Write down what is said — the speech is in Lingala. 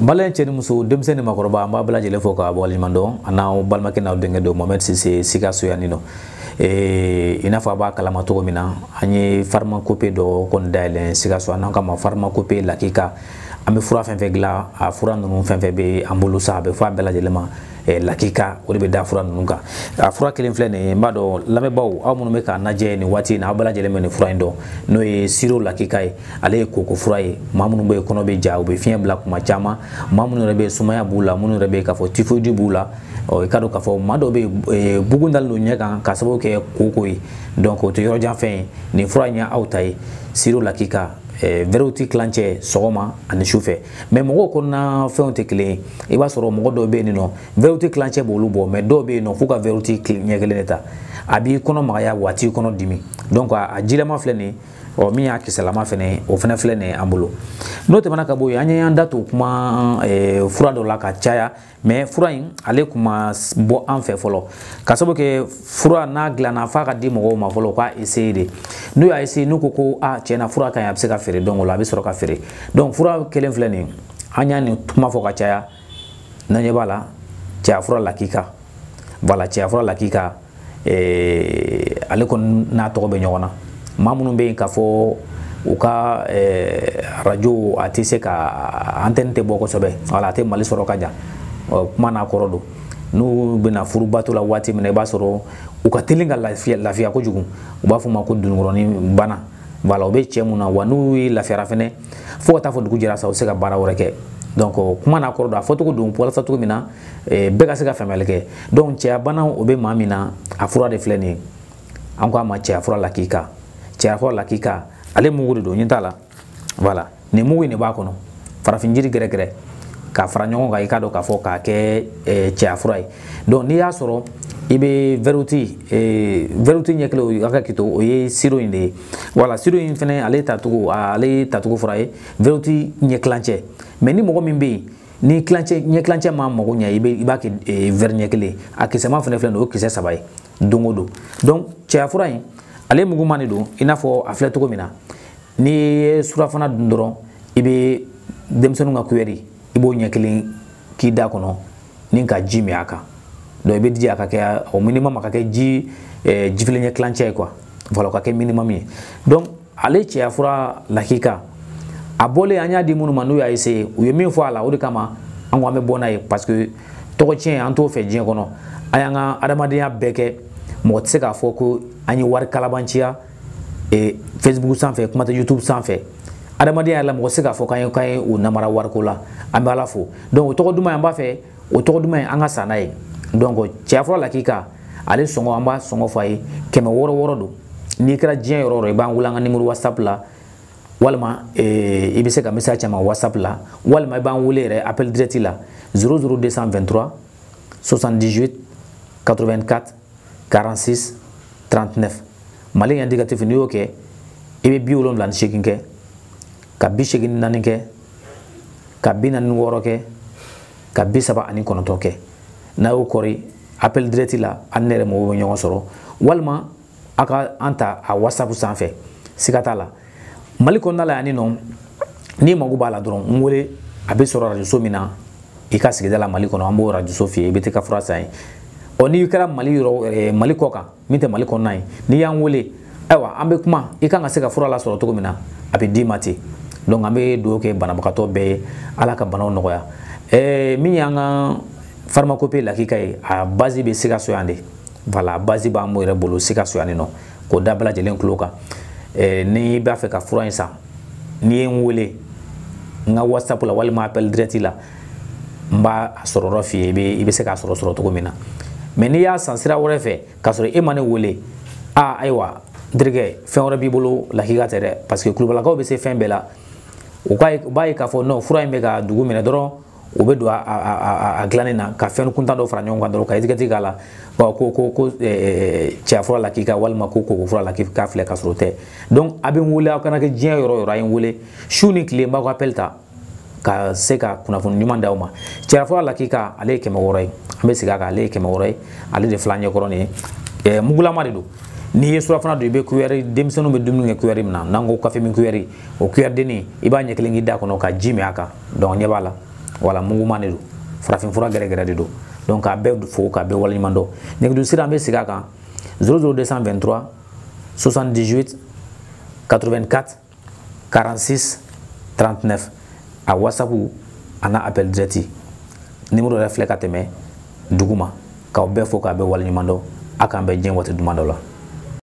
n balima cɛ ni muso denmisɛn ni makɔrɔba an b'a bɛɛ lajɛlen fo k'a waleɲuman dɔn a n'aw balimakɛ n'aw denkɛ don mohamɛd sise sikaso yanni nɔ i n'a fɔ a e, b'a kalama cogo min na an ye farima kope dɔ kɔni dayɛlɛ sikaso an n'an k'a ma farima kope lakika an bɛ fura fɛn fɛn dilan a fura ninnu fɛn fɛn an bolo sa a bɛ fɔ a bɛɛ lajɛlen lakika o de bɛ da fura ninnu kan a fura kelen filɛ nin ye n b'a dɔn lamɛnbaaw aw minnu bɛ k'a lajɛ nin waati na aw bɛɛ lajɛlen bɛ nin fura in dɔn n'o ye siro lakika ye ale ye koko fura ye maa minnu bɛ yen kɔnɔ bɛ ja u bɛ fiɲɛ bila kuma caman maa minnu yɛrɛ bɛ sumaya b'u la minnu yɛrɛ bɛ yen k'a fɔ tifoyidi b'u la ɔ i ka dɔn k'a fɔ maa dɔw bɛ bugun dalen don ɲɛ kan ka sababu kɛ koko ye donc o tɛ yɔrɔjan fɛn ye nin fura in aw ta ye siro lakika wɛrɛw kilancɛ sɔgɔma ani sufɛ mɛ mɔgɔw kɔnɔna fɛnw tɛ kelen ye i b'a sɔrɔ mɔgɔ dɔw bɛ yen nɔ wɛrɛw kilancɛ b'olu bɔ mɛ dɔw bɛ yen nɔ f'u ka wɛrɛw ɲɛ kelen de ta a b'i kɔnɔ magaya wa a t'i kɔnɔ dimi donc a jilaman filɛ nin ye ɔ min y'a kisɛlama fɛnɛ o fɛnɛ filɛ nin ye an bolo n'o tɛmɛna ka bɔ yen an y'an da to kuma fura dɔ la ka caya mɛ fura in ale kun ma bɔ an fɛ fɔlɔ ka sabu kɛ fura n'a dilanna f'a ka di mɔgɔw ma fɔlɔ u k'a essaye de n'u y'a essaye n'u ko ko a tiɲɛ na fura ka ɲi a bɛ se ka feere donc o la a bɛ sɔrɔ ka feere donc fura kelen filɛ nin ye an y'a nin kuma fɔ ka caya n'an ɲɛ b'a la cɛya fura lakika voilà cɛya fura lakika ale kɔni n'a tɔgɔ bɛ ɲɔgɔn na maa minnu bɛ yen k'a fɔ u ka arajo eh, a se ka antenne te boko sobe wala te mali soro kaja jan oh, kuma n'a kɔrɔ don n'u bɛna furubato la wati mene basoro uka tilinga la u la teli ka lafiya b'a fɔ ma ko ngoroni bana wala obe chemu na wanu la ye rafene fo ta fo fɔ dugu jɛra sa u bɛ se ka baara wɛrɛ donc oh, kuma n'a korodo fo a fɔcogo don walasa cogo min na eh, bɛɛ ka se ka faamuyali donc cɛya bana obe mamina afura de fleni nin ma cɛya afura la kika cɛyafɔ lakika ale mugu de don ɲɛ t'a la voilà nin mugu in de b'a kɔnɔ farafin jiri gɛrɛgɛrɛ k'a fara ɲɔgɔn kan i k'a dɔn k'a fɔ k'a kɛ cɛya fura ye donc n'i y'a sɔrɔ i bɛ vɛruti vɛruti ɲɛ kelen o ka kito o ye siro in de ye wala siro in fɛnɛ ale tacogo ale tacogo fura ye vɛruti ɲɛ kilancɛ mɛ ni mɔgɔ min bɛ yen ni kilancɛ ɲɛ kilancɛ ma mago ɲɛ i b'a kɛ vɛri ɲɛ kelen a kisɛma fɛnɛ filɛ nin ye o kisɛ saba ye don o don donc cɛya fura in ale muguman de don i n'a fɔ a filɛ cogo min na n'i ye surafana dun dɔrɔn i bɛ denmisɛnninw ka kuyɛri i b'o ɲɛ kelen k'i da kɔnɔ ni ka ji min a kan donc i bɛ jija a ka kɛ o minimum a ka kɛ ji eh, jifilen ɲɛ kilancɛ ye quoi voilà o ka kɛ minimum ye donc ale cɛya fura lakika a bɔlen an y'a di minnu ma n'u y'a essayer u ye min fɔ a la o de kama an ko an bɛ bɔ n'a ye parce que tɔgɔ tiɲɛ an t'o fɛ diɲɛ kɔnɔ an y'an ka adamadenya bɛɛ kɛ mɔgɔ tɛ se k'a fɔ ko an ye wari kalabanciya e, facebook sanfɛ kuma tɛ youtube sanfɛ adamadenya yɛrɛ la mɔgɔ tɛ se k'a fɔ k'an ye k'an ye o namara wariko la an bɛ ala fo donc o tɔgɔ duman an b'a fɛ o tɔgɔ duman an ka san n'a ye donc cɛya fɔlɔ lakika ale sɔngɔ an b'a sɔngɔ fɔ a ye kɛmɛ wɔɔrɔ wɔɔrɔ don n'i kɛra diɲɛ yɔrɔ yɔrɔ i b'an wele an ka nimoro whatsapp la walima e, i bɛ se ka message caman whatsapp la walima i b'an wele yɛrɛ appel direct la 00223 78 84 46 39 mali indicatif n'i y'o kɛ i bɛ bi wolonwula ni seegin kɛ ka bi seegin ni naani kɛ ka bi naani ni wɔɔrɔ kɛ ka bi saba ani kɔnɔntɔn kɛ n'a y'o kɔri appel direct la ani ne yɛrɛ mɔgɔw bɛ ɲɔgɔn sɔrɔ walima a ka an ta a whatsapp sanfɛ siga t'a la mali kɔnɔna la yan nɔ n'i mago b'a la dɔrɔn n wele a bɛ sɔrɔ arajo so min na i ka sigida la mali kɔnɔ an b'o arajo so f'i ye i bɛ t'i ka fura san yen ɔ n'i kɛra mali yɔrɔ mali kɔ kan min tɛ mali kɔnɔna ye n'i y'an wele ayiwa an bɛ kuma i kan ka se ka fura lasɔrɔ cogo min na a bɛ d'i ma ten donc an bɛ dugawu kɛ banabagatɔ bɛɛ ye ala ka banaw nɔgɔya ɛɛ min y'an ka pharmacopée lakika ye a base bɛ sikaso yan de voilà a base b'an yɛrɛ bolo sikaso yan nɔ k'o da bɛɛ lajɛlen tulo kan ɛɛ n'i b'a fɛ ka fura in san n'i ye n wele n ka whatsapp la walima appel direct la n b'a sɔrɔ yɔrɔ f'i ye i bɛ i bɛ se k'a sɔrɔ sɔrɔ cogo min na. Meni ya san sira ore fe, kasro iman e wole, a aywa, dirge, fen ore bibolo lakiga tere. Paskye klub la ka wabese fen be la, wabayi e, e ka fon nou, fura ime e ka dugo mene dron, wabedwa a glan ena. Ka fen kuntan do franyon kwa dron, ka edikati gala, kwa wakou kou kou, che a fura lakiga, wal mwakou kou kou fura lakiga, fule kasro te. Don, abe mwole, akana gen yoroyoroy mwole, shunik li mba wapelta. ka se ka kunnafoni ɲuman d'aw ma cɛra fɔlɔ lakika ale ye kɛmɛ wɔɔrɔ ye an bɛ segin a kan ale ye kɛmɛ wɔɔrɔ ye ale de fila ɲɛkɔrɔ nin ye mugulama de don n'i ye surafana don i bɛ kuyɛri denmisɛnninw bɛ dumuni kɛ kuyɛri min na n'an ko kafe min kuyɛri o kuyɛridennin i b'a ɲɛ kelen k'i da kɔnɔ ka ji min a kan dɔnku ɲɛ b'a la wala muguman de don farafinfura gɛrɛgɛrɛ de don donc k'a bɛɛ fo k'a bɛɛ waleɲuman dɔn nɛgɛjuru sira an bɛ segin a kan 00223 78 84 46 39 a whatsapp a n'a appel direct numéro yɛrɛ filɛ ka tɛmɛ dugu ma k'aw bɛɛ fo k'a bɛɛ waleɲuman dɔn a k'an bɛɛ diɲɛ waati duman dɔ la